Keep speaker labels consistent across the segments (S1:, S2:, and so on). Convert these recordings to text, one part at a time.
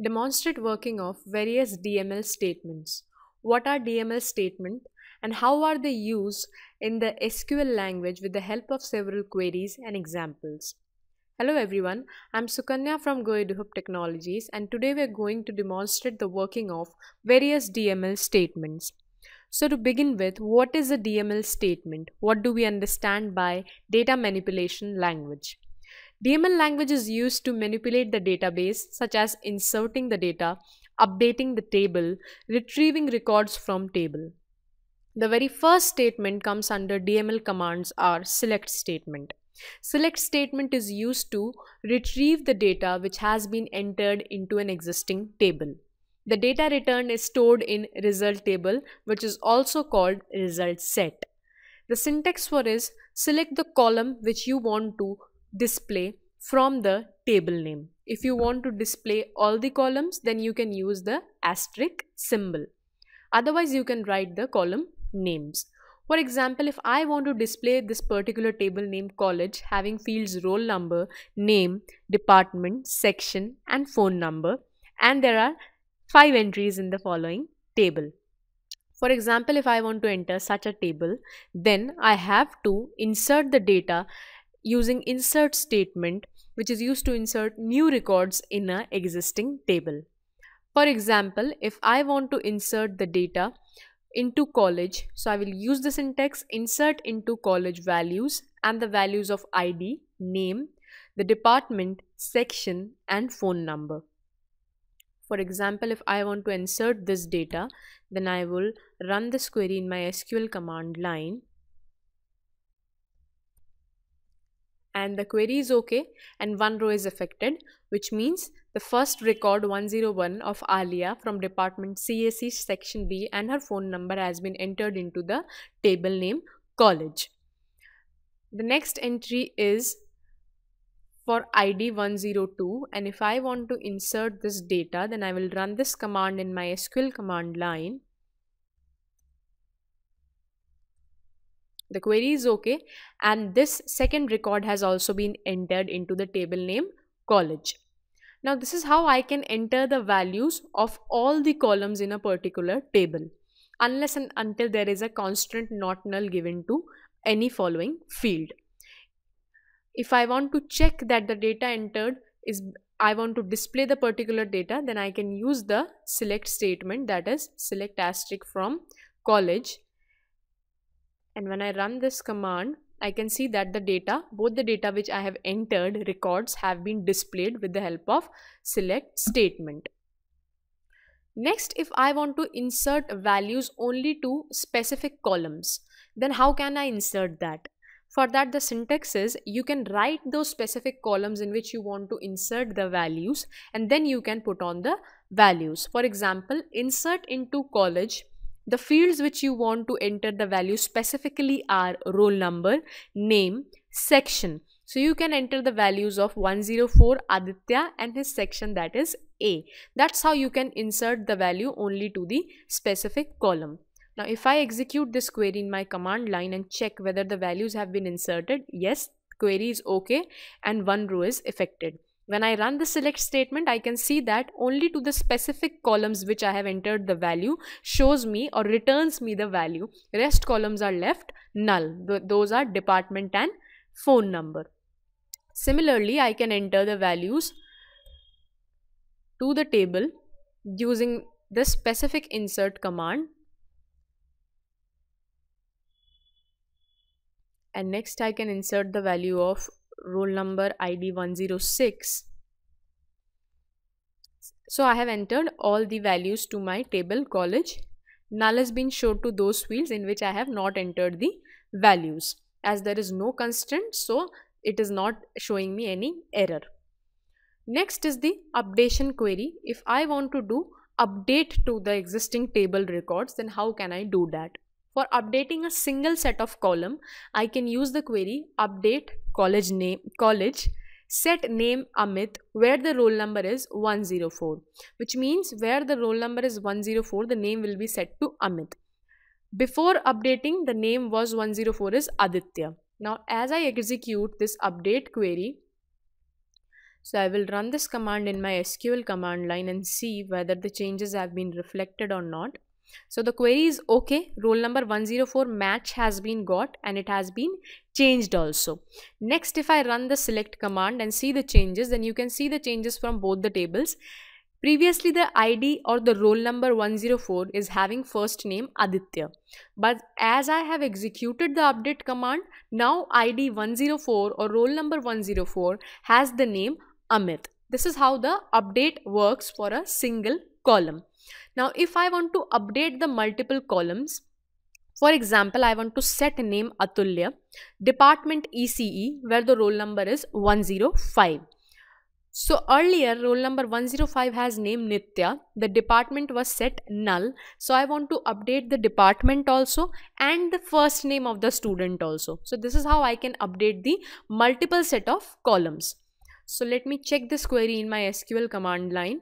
S1: Demonstrate working of various DML statements. What are DML statements and how are they used in the SQL language with the help of several queries and examples. Hello everyone, I'm Sukanya from Goeduhub Technologies and today we're going to demonstrate the working of various DML statements. So to begin with, what is a DML statement? What do we understand by data manipulation language? DML language is used to manipulate the database, such as inserting the data, updating the table, retrieving records from table. The very first statement comes under DML commands are select statement. Select statement is used to retrieve the data which has been entered into an existing table. The data returned is stored in result table which is also called result set. The syntax for is select the column which you want to display from the table name. If you want to display all the columns, then you can use the asterisk symbol. Otherwise, you can write the column names. For example, if I want to display this particular table named college having fields roll number, name, department, section and phone number and there are 5 entries in the following table. For example, if I want to enter such a table, then I have to insert the data using insert statement which is used to insert new records in an existing table. For example, if I want to insert the data into college, so I will use the syntax insert into college values and the values of ID, name, the department, section and phone number. For example, if I want to insert this data, then I will run this query in my SQL command line and the query is okay and one row is affected which means the first record 101 of Alia from department CAC section B and her phone number has been entered into the table name college. The next entry is for id 102 and if I want to insert this data then I will run this command in my SQL command line the query is okay and this second record has also been entered into the table name college now this is how i can enter the values of all the columns in a particular table unless and until there is a constant not null given to any following field if i want to check that the data entered is I want to display the particular data, then I can use the select statement that is select asterisk from college and when I run this command I can see that the data both the data which I have entered records have been displayed with the help of select statement. Next if I want to insert values only to specific columns then how can I insert that? For that the syntax is you can write those specific columns in which you want to insert the values and then you can put on the values. For example insert into college the fields which you want to enter the value specifically are roll number, name, section. So you can enter the values of 104 Aditya and his section that is A. That's how you can insert the value only to the specific column. Now if I execute this query in my command line and check whether the values have been inserted, yes, query is okay and one row is affected. When I run the select statement, I can see that only to the specific columns which I have entered the value shows me or returns me the value. Rest columns are left null. Th those are department and phone number. Similarly, I can enter the values to the table using the specific insert command. And next I can insert the value of roll number id 106 so I have entered all the values to my table college. Null has been showed to those fields in which I have not entered the values. As there is no constant, so it is not showing me any error. Next is the updation query. If I want to do update to the existing table records, then how can I do that? For updating a single set of column, I can use the query update college name college set name Amit where the roll number is 104 which means where the roll number is 104 the name will be set to Amit. Before updating the name was 104 is Aditya. Now as I execute this update query so I will run this command in my SQL command line and see whether the changes have been reflected or not. So the query is okay, roll number 104 match has been got and it has been changed also. Next, if I run the select command and see the changes, then you can see the changes from both the tables. Previously, the ID or the roll number 104 is having first name Aditya. But as I have executed the update command, now ID 104 or roll number 104 has the name Amit. This is how the update works for a single column. Now if I want to update the multiple columns, for example, I want to set name Atulya, department ECE where the roll number is 105. So earlier roll number 105 has name Nitya, the department was set null. So I want to update the department also and the first name of the student also. So this is how I can update the multiple set of columns. So let me check this query in my SQL command line.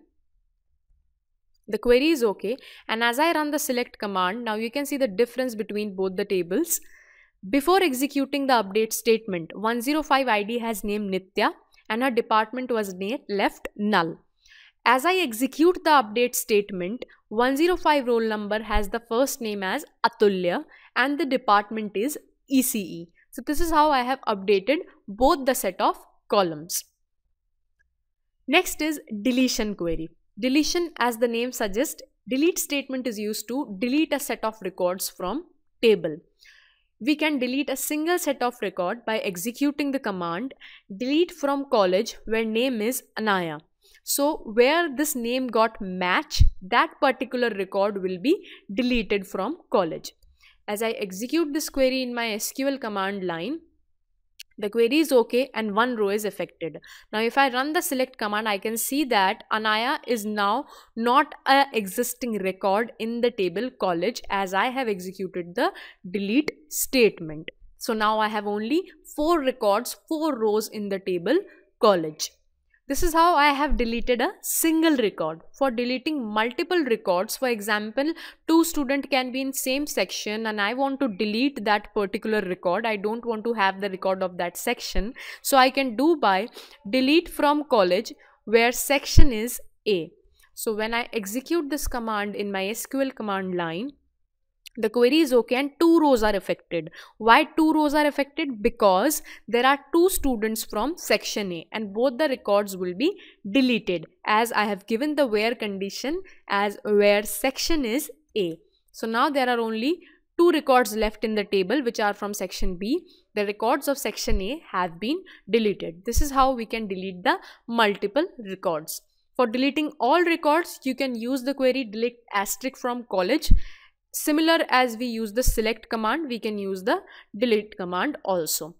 S1: The query is okay. And as I run the select command, now you can see the difference between both the tables. Before executing the update statement, 105 ID has named Nitya and her department was left null. As I execute the update statement, 105 roll number has the first name as Atulya and the department is ECE. So this is how I have updated both the set of columns. Next is deletion query. Deletion as the name suggests, delete statement is used to delete a set of records from table. We can delete a single set of record by executing the command delete from college where name is Anaya. So where this name got match, that particular record will be deleted from college. As I execute this query in my SQL command line, the query is okay and one row is affected now if i run the select command i can see that anaya is now not a existing record in the table college as i have executed the delete statement so now i have only four records four rows in the table college this is how I have deleted a single record. For deleting multiple records, for example, two students can be in same section and I want to delete that particular record. I don't want to have the record of that section. So I can do by delete from college where section is A. So when I execute this command in my SQL command line, the query is okay and two rows are affected why two rows are affected because there are two students from section a and both the records will be deleted as i have given the where condition as where section is a so now there are only two records left in the table which are from section b the records of section a have been deleted this is how we can delete the multiple records for deleting all records you can use the query delete asterisk from college Similar as we use the select command, we can use the delete command also.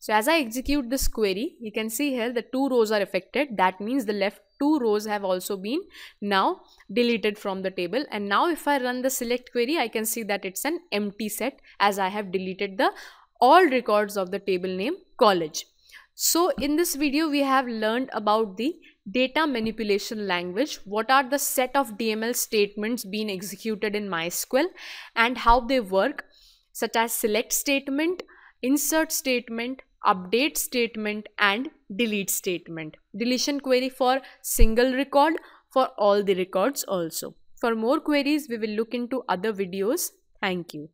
S1: So as I execute this query, you can see here the two rows are affected. That means the left two rows have also been now deleted from the table. And now if I run the select query, I can see that it's an empty set as I have deleted the all records of the table name college. So in this video, we have learned about the data manipulation language, what are the set of DML statements being executed in MySQL and how they work, such as select statement, insert statement, update statement and delete statement. Deletion query for single record for all the records also. For more queries, we will look into other videos. Thank you.